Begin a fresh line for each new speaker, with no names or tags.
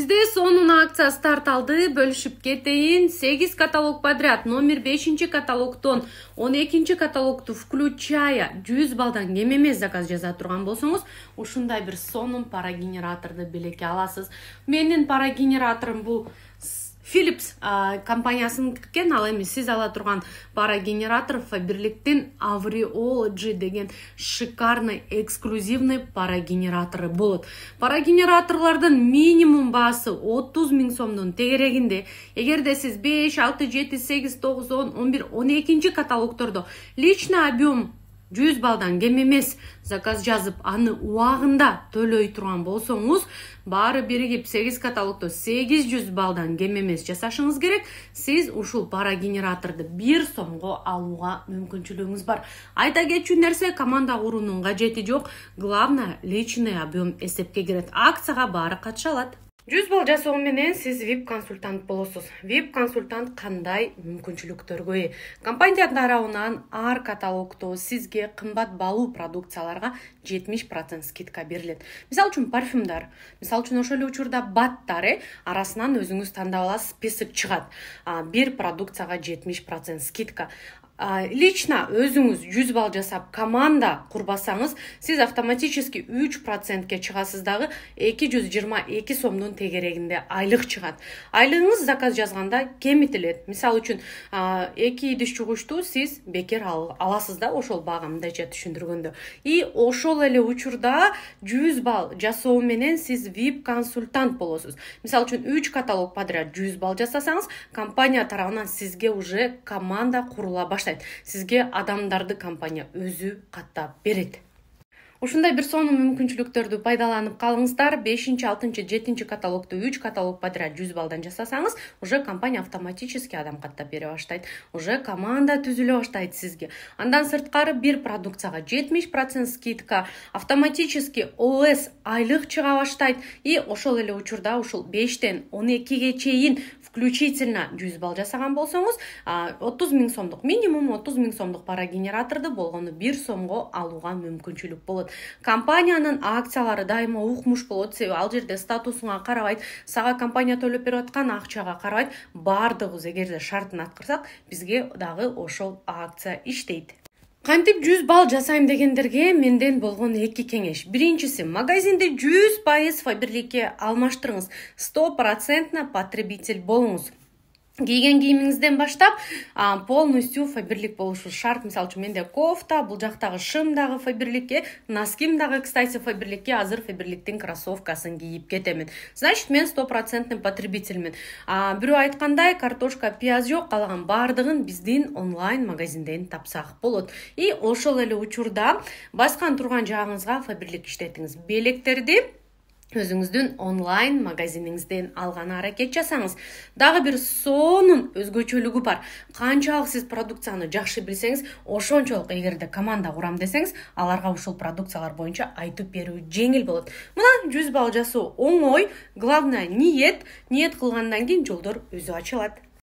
Бізде соның старт алды. бөлішіп кетейін. 8 каталог подряд, номер 5 каталогтон 12 каталогту включая 100 балдан кем емес заказ жаза тұрған болсаңыз, ушундай бир сонун пара белеке аласыз. Менин парагенераторым бұл philips ә, компаниясын тіккен ал эми сіз ала тұрған пара генератор фаберликтин деген шикарный эксклюзивный пара генераторы болот пара минимум баасы отуз миң сомдун тегерегинде эгерде сиз беш алты жети сегиз тогуз он он бир он экинчи каталогтордо личный объем жүз баллдан кем эмес заказ жазып аны убагында төлөй турган болсоңуз баары биригип сегиз каталогто сегиз жүз баллдан кем эмес жасашыңыз керек сиз ушул парагенераторду бир сомго алууга мүмкүнчүлүгүңүз бар айта кетчү нерсе команда куруунун кажети жок главное личный объем эсепке кирет акцияга баары катыша алат жүз бол жасоо менен сиз вип консультант болосуз вип консультант кандай мүмкүнчүлүктөргө ээ компания тарабынан ар каталогто сизге кымбат баалуу продукцияларга жетимиш процент скидка берилет мисалы үчүн парфюмдар мисалы үчүн ошол эле учурда баттар э арасынан өзүңүз тандап аласыз список чыгат бир продукцияга жетимиш процент скидка лично өзіңіз 100 балл жасап команда құрбасаңыз сіз автоматически 3 процентке шығасыз дағы 222 сомдун тегерегінде айлық шығады айлығыңыз заказ жазғанда кемітіледі мысалы үшін эки идиш жуғышты сіз бекер аласыз да ошол мындайча түшүндүргөндө и ошол эле учурда 100 балл жасоо менен сіз вип консультант болосуз мисалы үчүн үч каталог подряд 100 балл жасасаңыз компания тарабынан сизге уже команда курула баштайт жашайт сизге адамдарды компания өзү каттап берет ушундай бир сонун мүмкүнчүлүктөрдү пайдаланып калыңыздар бешинчи алтынчы жетинчи каталогту үч каталог подряд жүз баллдан жасасаңыз уже компания автоматически адам каттап бере баштайт уже команда түзүлө баштайт сизге андан сырткары бир продукцияга жетимиш процент скидка автоматически ос айлык чыга баштайт и ошол эле учурда ушул бештен он экиге чейин включительно жүз балл жасаган болсоңуз отуз миң сомдук минимум отуз миң сомдук парагенераторду болгону бир сомго алууга мүмкүнчүлүк болот компаниянын акциялары дайыма укмуш болот себеби ал жерде статусуңа карабайт сага компания төлөп берип аткан акчага карабайт баардыгыбыз эгерде шартын аткарсак бизге дагы ошол акция иштейт кантип жүз балл жасайм дегендерге менден болгон эки кеңеш биринчиси магазинде жүз пайыз фаберликке алмаштырыңыз сто процентно потребитель болуңуз киген киіміңізден баштап полностью фаберлик болушы шарт мысалы үшін менде кофта бұл жақтағы шымдағы фаберликке дағы кстати фаберликке азыр фаберликтің кроссовкасын киіп кетемін значит мен стопроцентный потребительмін ә, біреу айтқандай картошка пияз жоқ қалған бардығын біздің онлайн магазинден тапсақ болады и ошол эле учурда басқан турган жагыңызга фаберлик иштетиңиз белектерди өзүңүздүн онлайн магазиниңизден алганы аракет жасаңыз дагы бир сонун өзгөчөлүгү бар канчалык сиз продукцияны жакшы билсеңиз ошончолук эгерде команда курам десеңиз аларга ушул продукциялар боюнча айтып берүү жеңил болот мына жүз балл жасоо оңой главное ниет ниет кылгандан кийин жолдор өзү ачылат